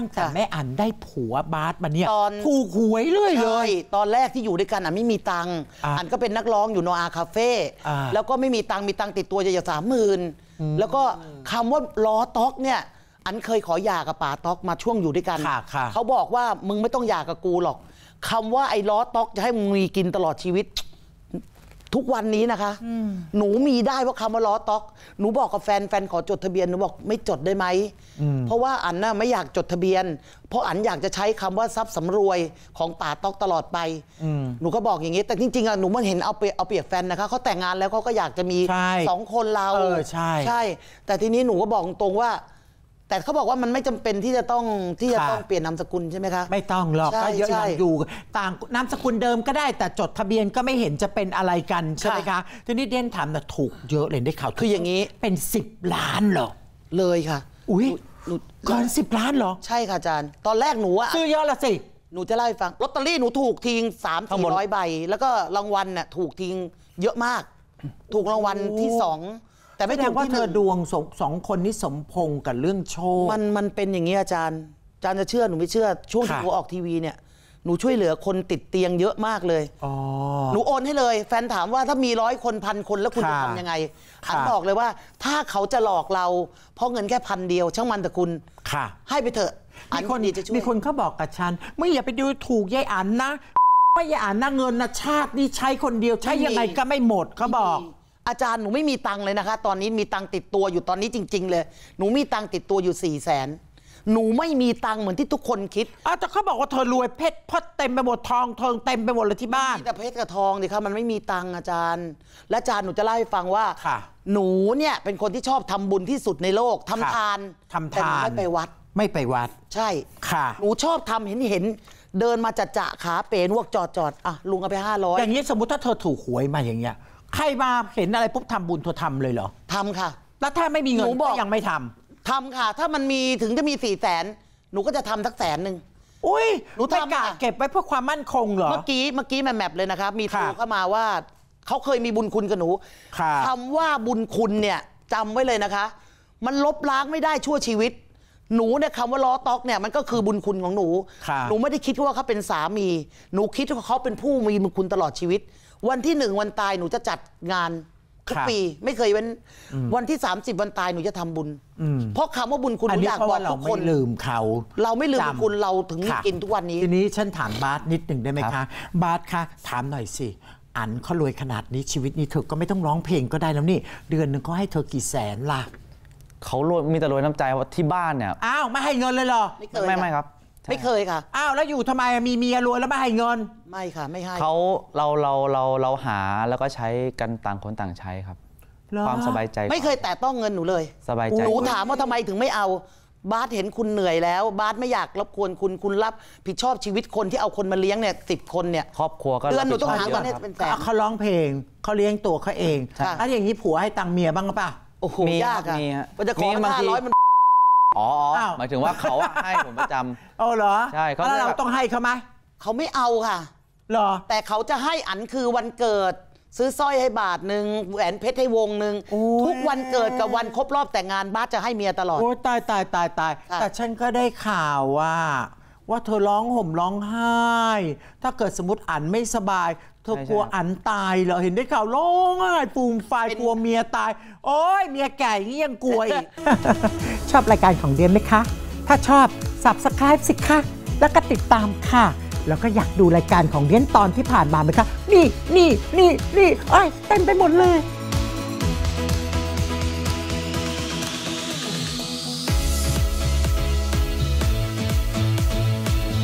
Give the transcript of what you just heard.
ตั้งแต่แม่อันได้ผัวบาสมาเนี่ยถูกหวยเรื่อยเลย ตอนแรกที่อยู่ด้วยกันอ่ะไม่มีตังค์ อันก็เป็นนักร้องอยู่โนอาคาเฟ่ แล้วก็ไม่มีตังค์มีตังค์ติดตัวจะอย่าสามหมื่นแล้วก็คำว่าล้อต๊อกเนี่ย อันเคยขอหย่ากับป๋าต๊อกมาช่วงอยู่ด้วยกัน เขาบอกว่ามึงไม่ต้องหย่ากับกูหรอก คำว่าไอ้ล้อต๊อกจะให้มึงมีกินตลอดชีวิตทุกวันนี้นะคะ หนูมีได้เพราะคำว่าล้อตอก หนูบอกกับแฟนแฟนขอจดทะเบียนหนูบอกไม่จดได้ไหม เพราะว่าอันน่ะไม่อยากจดทะเบียน เพราะอันอยากจะใช้คำว่าทรัพย์สำรวยของป่าตอกตลอดไป หนูก็บอกอย่างนี้ แต่จริงๆอ่ะหนูมันเห็นเอาเปรียบเอาเปรียบแฟนนะคะเขาแต่งงานแล้วเขาก็อยากจะมีสองคนเราใช่ ใช่ แต่ทีนี้หนูก็บอกตรงว่าแต่เขาบอกว่ามันไม่จำเป็นที่จะต้องที่จะต้องเปลี่ยนนามสกุลใช่ไหมคะ ไม่ต้องหรอกก็เยอะอยงอยู่ต่างนามสกุลเดิมก็ได้แต่จดทะเบียนก็ไม่เห็นจะเป็นอะไรกันใช่ไหมคะ ทีนี้เด่นถามนะถูกเยอะเลยได้ข่าว คืออย่างนี้ เป็น 10 ล้านหรอ เลยค่ะ อุ้ยก่อนสิบล้านหรอ ใช่ค่ะอาจารย์ตอนแรกหนูอะซื้อเยอะละสิ หนูจะเล่าให้ฟังลอตเตอรี่หนูถูกทิ้งสามสี่ร้อยใบ แล้วก็รางวัลน่ะถูกทิ้งเยอะมาก ถูกรางวัลที่สองแต่ไม่แสดงว่าเธอดวงสองสองคนนี้สมพงกับเรื่องโชค มันมันเป็นอย่างนี้อาจารย์อาจารย์จะเชื่อหนูไม่เชื่อช่วงที่หนูออกทีวีเนี่ยหนูช่วยเหลือคนติดเตียงเยอะมากเลยอหนูโอนให้เลย แฟนถามว่าถ้ามีร้อยคนพันคนแล้วคุณจะทำยังไงอันบอกเลยว่า ถ้าเขาจะหลอกเรา เพราะเงินแค่พันเดียวช่างมันแต่คุณค่ะ ให้ไปเถอะมีคนีจะช่วยมีคนเขาบอกกับฉันไม่อย่าไปดูถูกยายอันนะไม่ยายอันนะเงินนะชาตินี่ใช้คนเดียวใช้ยังไงก็ไม่หมดเขาบอกอาจารย์หนูไม่มีตังค์เลยนะคะ ตอนนี้มีตังค์ติดตัวอยู่ตอนนี้จริงๆเลย หนูมีตังค์ติดตัวอยู่สี่แสนหนูไม่มีตังค์เหมือนที่ทุกคนคิดอ้าวแต่เขาบอกว่าเธอรวยเพชรพดเต็มไปหมดทองทองเต็มไปหมดเลยที่บ้านมีแต่เพชรกับทองดิคะมันไม่มีตังค์อาจารย์ และอาจารย์หนูจะเล่าให้ฟังว่าค่ะหนูเนี่ยเป็นคนที่ชอบทำบุญที่สุดในโลกทำาทานทำทานไม่ไปวัดไม่ไปวัด ใช่ค่ะ หนูชอบทำเห็นเห็นเดินมาจัดจะขาเป๋นวกจอดจอดอ่ะลุงเอาไปห้าร้อยอย่างนี้สมมติถ้าเธอถูกหวยมาอย่างเงี้ยใครมาเห็นอะไรปุ๊บทำบุญทัอทำเลยเหรอทำค่ะ แล้วถ้าไม่มีเงินก็ยังไม่ททำค่ะ ถ้ามันมีถึงจะมีสี่แสนหนูก็จะทำสักแสนหนึ่ง อุ้ยหนูทำไม่กะเก็บไว้เพื่อความมั่นคง เหรอ เมื่อกี้เมื่อกี้แมปแมปเลยนะครับ มีโทรเข้ามาว่าเขาเคยมีบุญคุณกับหนูคำว่าบุญคุณเนี่ยจำไว้เลยนะคะ มันลบล้างไม่ได้ชั่วชีวิตหนูเนี่ยคำว่าล้อต๊อกเนี่ยมันก็คือบุญคุณของหนู หนูไม่ได้คิดว่าเขาเป็นสามีหนูคิดว่าเขาเป็นผู้มีบุญคุณตลอดชีวิตวันที่หนึ่งวันตายหนูจะจัดงานทุกปี ไม่เคยเว้นวันที่ 30 วันตายหนูจะทำบุญเพราะคำว่าบุญคุณนอยากบอกทุกคนลืมเขา เราไม่ลืมคุณเราถึงกินทุกวันนี้ทีนี้ฉันถามบาสนิดหนึ่งได้ไหมคะ บาสคะถามหน่อยสิ อันเขารวยขนาดนี้ ชีวิตนี้เธอก็ไม่ต้องร้องเพลงก็ได้แล้วนี่ เดือนหนึ่งเขาให้เธอกี่แสนล่ะเขารวยมีแต่รวยน้ำใจว่าที่บ้านเนี่ยอ้าวไม่ให้เงินเลยเหรอไม่ไม่ครับไม่เคยค่ะ อ้าวแล้วอยู่ทำไมมีเมียรวยแล้วไม่ให้เงินไม่ค่ะไม่ให้เขาเราเราเราเราหาแล้วก็ใช้กันต่างคนต่างใช้ครับ ความสบายใจ ไม่เคยแตะต้องเงินหนูเลยสบายใจหนูถามว่าทำไมถึงไม่เอา บาสเห็นคุณเหนื่อยแล้ว บาสไม่อยากรบกวนคุณคุณรับ ผิดชอบชีวิตคนที่เอาคนมาเลี้ยงเนี่ยสิบคนเนี่ยครอบครัวก็เดือนหนูต้องหาเงินเป็นแสนเขาร้องเพลงเขาเลี้ยงตัวเขาเองถ้าอย่างนี้ผัวให้ตังเมียบ้างหรือเปล่าโอ้โหยากอะมันจะขอห้าร้อยมันอ๋อ หมายถึงว่าเขาให้ผมประจำเอาเหรอใช่เขาแล้วเราต้องให้เขาไหมเขาไม่เอาค่ะเหรอ แต่เขาจะให้อันคือวันเกิดซื้อสร้อยให้บาทหนึ่งแหวนเพชรให้วงหนึ่งทุกวันเกิดกับวันครบรอบแต่งงานบ้าจะให้เมียตลอดโอ้ตายตายตายตายแต่ฉันก็ได้ข่าวว่าว่าเธอร้องห่มร้องไห้ ถ้าเกิดสมมติอันไม่สบายเธอกลัวอันตาย เหรอเห็นได้ข่าวร้องไห้ปูมไฟกลัวเมียตายโอ้ยเมียแก่เงี้ยังกลัวอีก ชอบรายการของเดียนไหมคะ ถ้าชอบ subscribe สิคะแล้วก็ติดตามค่ะ แล้วก็อยากดูรายการของเดียนตอนที่ผ่านมาไหมคะ นี่นี่นี่นี่โอ้เต็มไปหมดเลย